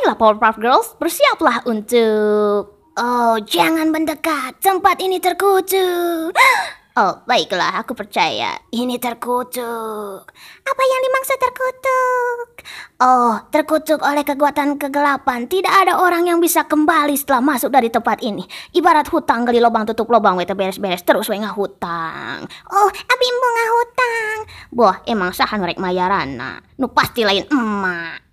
Baiklah Powerpuff Girls, bersiaplah untuk... Oh, jangan mendekat. Tempat ini terkutuk. Oh, baiklah, aku percaya. Ini terkutuk. Apa yang dimaksud terkutuk? Oh, terkutuk oleh kekuatan kegelapan. Tidak ada orang yang bisa kembali setelah masuk dari tempat ini. Ibarat hutang geli lubang tutup lubang, wete beres-beres terus wenga hutang. Oh, api bunga hutang. Boh, emang sahan merek mayarana. Nu pasti lain emak.